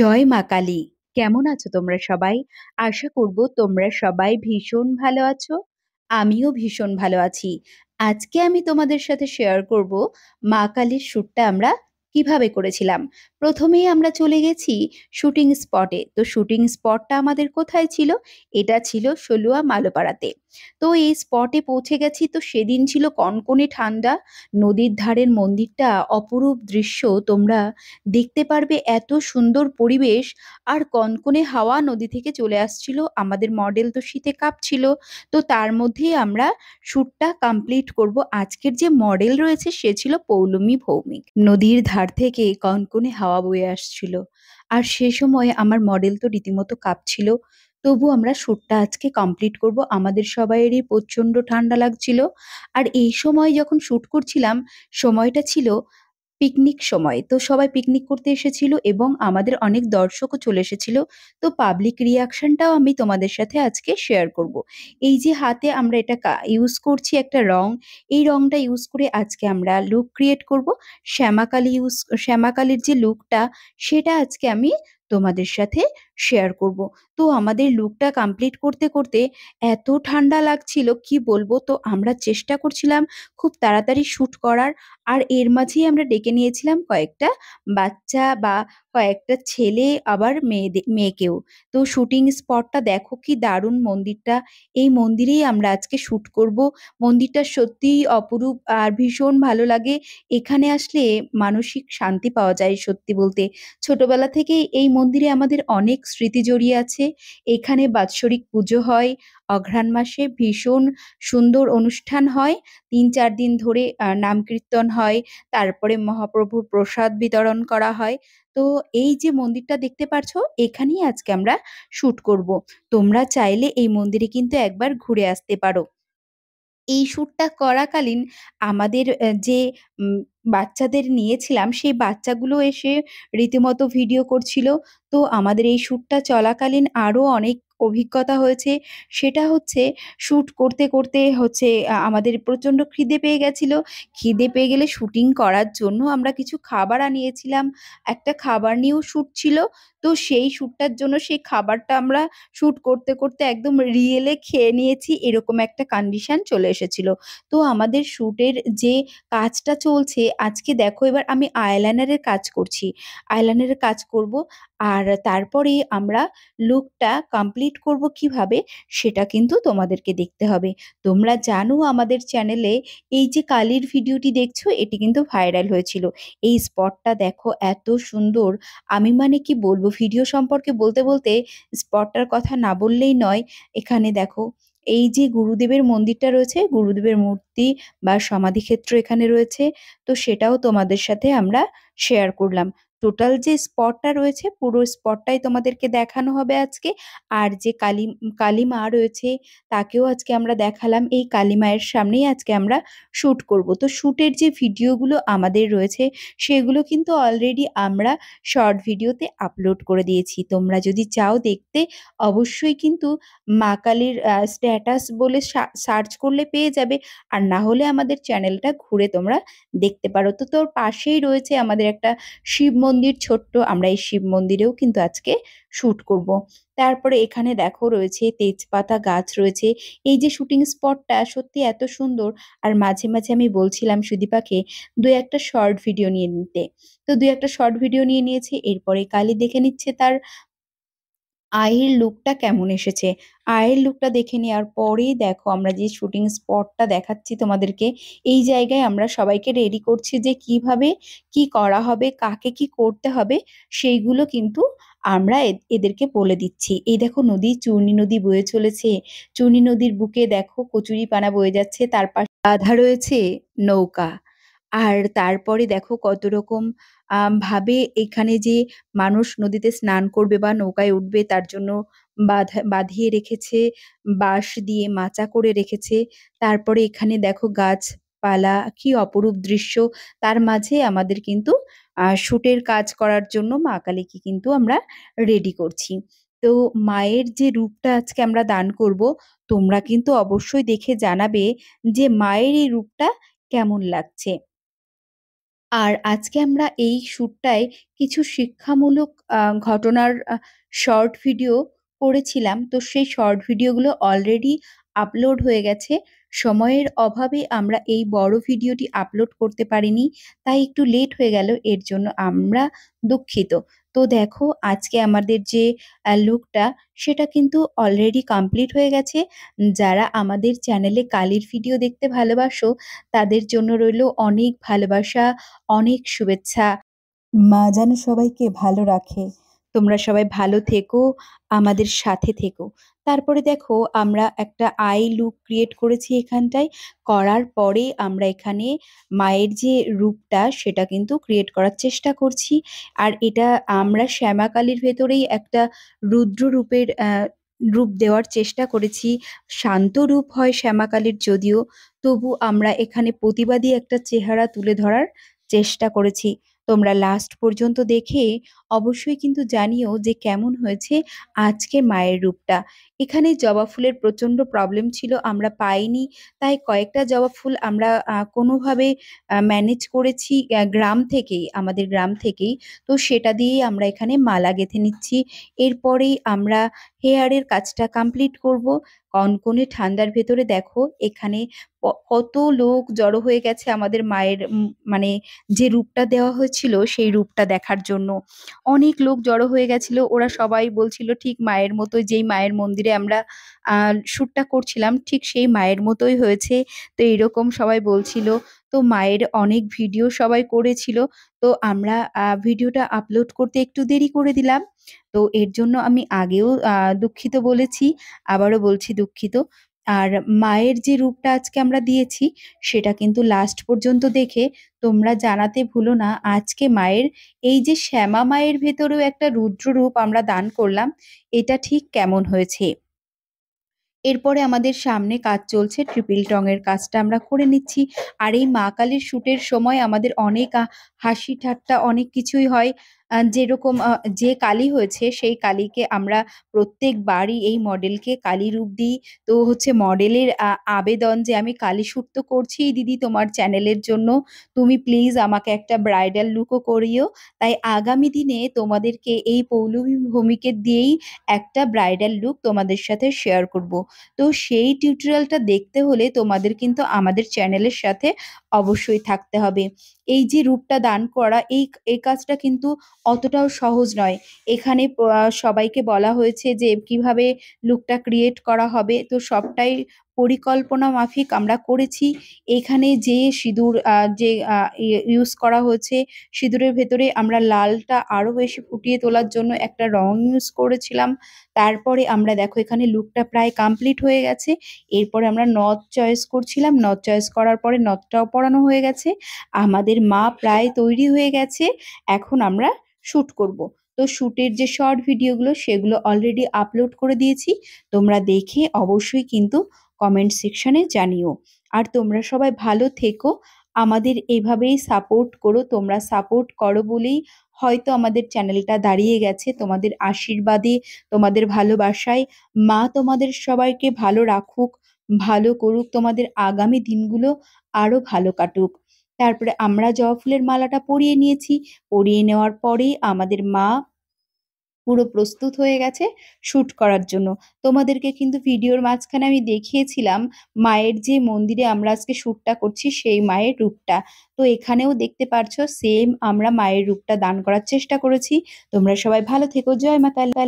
জয় মা কালী কেমন আছো তোমরা সবাই আশা করব তোমরা সবাই ভীষণ ভালো আছো আমিও ভীষণ ভালো আছি আজকে আমি তোমাদের সাথে শেয়ার করব মা কালীর শ্যুটটা আমরা কিভাবে করেছিলাম প্রথমেই আমরা চলে গেছি শুটিং স্পটে তো শুটিং স্পটটা আমাদের কোথায় ছিল এটা ছিল সলুয়া মালোপাড়াতে তো এই স্পটে পৌঁছে গেছি তো সেদিন ছিল কনকনে ঠান্ডা নদীর ধারের মন্দিরটা অপরূপ দৃশ্য তোমরা দেখতে পারবে এত সুন্দর পরিবেশ আর কনকনে হাওয়া নদী থেকে চলে আসছিল আমাদের মডেল তো শীতে কাঁপছিল তো তার মধ্যেই আমরা শ্যুটটা কমপ্লিট করব আজকের যে মডেল রয়েছে সে ছিল পৌলমী ভৌমিক নদীর ধার থেকে কনকনে হাওয়া বয়ে আসছিল আর সে সময় আমার মডেল তো রীতিমতো কাঁপছিল তবু আমরা শ্যুটটা আজকে কমপ্লিট করব আমাদের সবাইয়েরই প্রচণ্ড ঠান্ডা লাগছিল আর এই সময় যখন শ্যুট করছিলাম সময়টা ছিল পিকনিক সময় তো সবাই পিকনিক করতে এসেছিল এবং আমাদের অনেক দর্শকও চলে এসেছিল তো পাবলিক রিয়াকশানটাও আমি তোমাদের সাথে আজকে শেয়ার করব। এই যে হাতে আমরা এটা ইউজ করছি একটা রং এই রংটা ইউজ করে আজকে আমরা লুক ক্রিয়েট করব শ্যামাকালী ইউজ শ্যামাকালীর যে লুকটা সেটা আজকে আমি তোমাদের সাথে শেয়ার করব তো আমাদের লুকটা কমপ্লিট করতে করতে এত ঠান্ডা লাগছিল কি বলবো তো আমরা চেষ্টা করছিলাম খুব তাড়াতাড়ি শ্যুট করার আর এর মাঝেই আমরা ডেকে নিয়েছিলাম কয়েকটা বাচ্চা বা কয়েকটা ছেলে আবার মেয়েদের মেয়েকেও তো শুটিং স্পটটা দেখো কি দারুণ মন্দিরটা এই মন্দিরেই আমরা আজকে শ্যুট করব মন্দিরটা সত্যিই অপরূপ আর ভীষণ ভালো লাগে এখানে আসলে মানসিক শান্তি পাওয়া যায় সত্যি বলতে ছোটবেলা থেকে এই মন্দিরে আমাদের অনেক স্মৃতি জড়িয়ে আছে এখানে বাৎসরিক পুজো হয় অঘ্রাণ মাসে ভীষণ সুন্দর অনুষ্ঠান হয় তিন চার দিন ধরে নাম কীর্তন হয় তারপরে মহাপ্রভুর প্রসাদ বিতরণ করা হয় তো এই যে মন্দিরটা দেখতে পাচ্ছ এখানেই আজকে আমরা শ্যুট করব। তোমরা চাইলে এই মন্দিরে কিন্তু একবার ঘুরে আসতে পারো এই শ্যুটটা করাকালীন আমাদের যে বাচ্চাদের নিয়েছিলাম সেই বাচ্চাগুলো এসে রীতিমতো ভিডিও করছিল তো আমাদের এই শ্যুটটা চলাকালীন আরও অনেক অভিজ্ঞতা হয়েছে সেটা হচ্ছে শ্যুট করতে করতে হচ্ছে আমাদের প্রচণ্ড খিদে পেয়ে গেছিল খিদে পেয়ে গেলে শ্যুটিং করার জন্য আমরা কিছু খাবার আনিয়েছিলাম একটা খাবার নিয়েও শ্যুট ছিল তো সেই শ্যুটটার জন্য সেই খাবারটা আমরা শ্যুট করতে করতে একদম রিয়েলে খেয়ে নিয়েছি এরকম একটা কন্ডিশান চলে এসেছিল তো আমাদের শ্যুটের যে কাজটা চলছে আজকে দেখো এবার আমি আইলাইনারের কাজ করছি আইলাইনারের কাজ করব আর তারপরে আমরা লুকটা কমপ্লিট করব কিভাবে সেটা কিন্তু তোমাদেরকে দেখতে হবে তোমরা জানো আমাদের চ্যানেলে এই যে কালির ভিডিওটি দেখছো এটি কিন্তু ভাইরাল হয়েছিল এই স্পটটা দেখো এত সুন্দর আমি মানে কি বলবো ভিডিও সম্পর্কে বলতে বলতে স্পটটার কথা না বললেই নয় এখানে দেখো এই যে গুরুদেবের মন্দিরটা রয়েছে গুরুদেবের মূর্তি বা সমাধিক্ষেত্র এখানে রয়েছে তো সেটাও তোমাদের সাথে আমরা শেয়ার করলাম টোটাল যে স্পটটা রয়েছে পুরো স্পটটাই তোমাদেরকে দেখানো হবে আজকে আর যে কালী কালীমা রয়েছে তাকেও আজকে আমরা দেখালাম এই কালিমায়ের সামনেই আজকে আমরা শ্যুট করব তো শ্যুটের যে ভিডিওগুলো আমাদের রয়েছে সেগুলো কিন্তু অলরেডি আমরা শর্ট ভিডিওতে আপলোড করে দিয়েছি তোমরা যদি চাও দেখতে অবশ্যই কিন্তু মা কালীর স্ট্যাটাস বলে সার্চ করলে পেয়ে যাবে আর না হলে আমাদের চ্যানেলটা ঘুরে তোমরা দেখতে পারো তো তোর পাশেই রয়েছে আমাদের একটা শিব মন্দির ছোট্ট আমরা এই শিব মন্দিরেও কিন্তু আজকে শ্যুট করব। তারপরে এখানে দেখো রয়েছে তেজপাতা গাছ রয়েছে এই যে শুটিং স্পটটা সত্যি এত সুন্দর আর মাঝে মাঝে আমি বলছিলাম সুদীপাকে দু একটা শর্ট ভিডিও নিয়ে নিতে তো দু একটা শর্ট ভিডিও নিয়ে নিয়েছে এরপরে কালি দেখে নিচ্ছে তার আয়ের লুকটা কেমন এসেছে আয়ের লুকটা দেখে নেওয়ার পরেই দেখো আমরা যে শুটিং স্পটটা দেখাচ্ছি তোমাদেরকে এই জায়গায় আমরা সবাইকে রেডি করছি যে কিভাবে কি করা হবে কাকে কি করতে হবে সেইগুলো কিন্তু আমরা এদেরকে বলে দিচ্ছি এই দেখো নদী চূর্ণি নদী বয়ে চলেছে চূর্ণি নদীর বুকে দেখো কচুরি পানা বয়ে যাচ্ছে তারপর পাশে বাধা রয়েছে নৌকা আর তারপরে দেখো কত রকম ভাবে এখানে যে মানুষ নদীতে স্নান করবে বা নৌকায় উঠবে তার জন্য বাঁধা বাঁধিয়ে রেখেছে বাঁশ দিয়ে মাচা করে রেখেছে তারপরে এখানে দেখো গাছপালা কি অপরূপ দৃশ্য তার মাঝে আমাদের কিন্তু শুটের কাজ করার জন্য মা কালীকে কিন্তু আমরা রেডি করছি তো মায়ের যে রূপটা আজকে আমরা দান করব তোমরা কিন্তু অবশ্যই দেখে জানাবে যে মায়ের এই রূপটা কেমন লাগছে আর আজকে আমরা এই শ্যুটটায় কিছু শিক্ষামূলক ঘটনার শর্ট ভিডিও করেছিলাম তো সেই শর্ট ভিডিওগুলো অলরেডি আপলোড হয়ে গেছে সময়ের অভাবে আমরা এই বড় ভিডিওটি আপলোড করতে পারিনি তাই একটু লেট হয়ে গেল এর জন্য আমরা দুঃখিত তো দেখো আজকে আমাদের যে লুকটা সেটা কিন্তু অলরেডি কমপ্লিট হয়ে গেছে যারা আমাদের চ্যানেলে কালির ভিডিও দেখতে ভালোবাসো তাদের জন্য রইল অনেক ভালোবাসা অনেক শুভেচ্ছা মা যেন সবাইকে ভালো রাখে তোমরা সবাই ভালো থেকো আমাদের সাথে থেকো তারপরে দেখো আমরা একটা আই লুক ক্রিয়েট করেছি এখানটায় করার পরে আমরা এখানে মায়ের যে রূপটা সেটা কিন্তু ক্রিয়েট করার চেষ্টা করছি আর এটা আমরা শ্যামাকালীর ভেতরেই একটা রুদ্র রূপের রূপ দেওয়ার চেষ্টা করেছি শান্ত রূপ হয় শ্যামাকালীর যদিও তবু আমরা এখানে প্রতিবাদী একটা চেহারা তুলে ধরার চেষ্টা করেছি তোমরা লাস্ট পর্যন্ত দেখে অবশ্যই কিন্তু জানিও যে কেমন হয়েছে আজকে মায়ের রূপটা এখানে জবা ফুলের প্রচণ্ড প্রবলেম ছিল আমরা পাইনি তাই কয়েকটা জবা ফুল আমরা কোনোভাবে ম্যানেজ করেছি গ্রাম থেকেই আমাদের গ্রাম থেকেই তো সেটা দিয়েই আমরা এখানে মালা গেঁথে নিচ্ছি এরপরেই আমরা হেয়ারের কাজটা কমপ্লিট করব কনকনে ঠান্ডার ভেতরে দেখো এখানে কত লোক জড়ো হয়ে গেছে আমাদের মায়ের মানে যে রূপটা দেওয়া হয়েছিল সেই রূপটা দেখার জন্য অনেক লোক জড়ো হয়ে গেছিল ওরা সবাই বলছিল ঠিক মায়ের মতোই যেই মায়ের মন্দিরে আমরা শ্যুটটা করছিলাম ঠিক সেই মায়ের মতোই হয়েছে তো এরকম সবাই বলছিল তো মায়ের অনেক ভিডিও সবাই করেছিল তো আমরা ভিডিওটা আপলোড করতে একটু দেরি করে দিলাম তো এর জন্য আমি আগেও দুঃখিত বলেছি আবারও বলছি দুঃখিত আর মায়ের যে রূপটা আজকে আমরা দিয়েছি সেটা কিন্তু লাস্ট পর্যন্ত দেখে তোমরা জানাতে ভুলো না আজকে মায়ের এই যে শ্যামা মায়ের ভেতরেও একটা রুদ্র রূপ আমরা দান করলাম এটা ঠিক কেমন হয়েছে এরপরে আমাদের সামনে কাজ চলছে ট্রিপল টংয়ের কাজটা আমরা করে নিচ্ছি আর এই মা কালীর শ্যুটের সময় আমাদের অনেক হাসি ঠাট্টা অনেক কিছুই হয় যেরকম যে কালী হয়েছে সেই কালীকে আমরা প্রত্যেকবারই এই মডেলকে কালী রূপ দিই তো হচ্ছে মডেলের আবেদন যে আমি কালী শ্যুট তো করছি দিদি তোমার চ্যানেলের জন্য তুমি প্লিজ আমাকে একটা ব্রাইডাল লুকও করিও তাই আগামী দিনে তোমাদেরকে এই পৌলমী ভূমিকে দিয়েই একটা ব্রাইডাল লুক তোমাদের সাথে শেয়ার করব তো সেই টিউটোরিয়ালটা দেখতে হলে তোমাদের কিন্তু আমাদের চ্যানেলের সাথে অবশ্যই থাকতে হবে এই যে রূপটা দান করা এই এই কাজটা কিন্তু অতটাও সহজ নয় এখানে সবাইকে বলা হয়েছে যে কিভাবে লুকটা ক্রিয়েট করা হবে তো সবটাই পরিকল্পনা মাফিক আমরা করেছি এখানে যে সিঁদুর যে ইউজ করা হয়েছে সিঁদুরের ভেতরে আমরা লালটা আরও বেশি ফুটিয়ে তোলার জন্য একটা রং ইউজ করেছিলাম তারপরে আমরা দেখো এখানে লুকটা প্রায় কমপ্লিট হয়ে গেছে এরপরে আমরা নথ চয়েস করছিলাম নথ চয়েস করার পরে নথটাও পরানো হয়ে গেছে আমাদের মা প্রায় তৈরি হয়ে গেছে এখন আমরা শ্যুট করব। তো শ্যুটের যে শর্ট ভিডিওগুলো সেগুলো অলরেডি আপলোড করে দিয়েছি তোমরা দেখে অবশ্যই কিন্তু কমেন্ট সেকশানে জানিও আর তোমরা সবাই ভালো থেকো আমাদের এভাবেই সাপোর্ট করো তোমরা সাপোর্ট করো বলেই হয়তো আমাদের চ্যানেলটা দাঁড়িয়ে গেছে তোমাদের আশীর্বাদে তোমাদের ভালোবাসায় মা তোমাদের সবাইকে ভালো রাখুক ভালো করুক তোমাদের আগামী দিনগুলো আরও ভালো কাটুক তারপরে আমরা জবা ফুলের মালাটা পরিয়ে নিয়েছি পরিয়ে নেওয়ার পরে আমাদের মা পুরো প্রস্তুত হয়ে গেছে শ্যুট করার জন্য তোমাদেরকে কিন্তু ভিডিওর মাঝখানে আমি দেখিয়েছিলাম মায়ের যে মন্দিরে আমরা আজকে শ্যুটটা করছি সেই মায়ের রূপটা তো এখানেও দেখতে পারছো সেম আমরা মায়ের রূপটা দান করার চেষ্টা করেছি তোমরা সবাই ভালো থেকো জয় মাতাল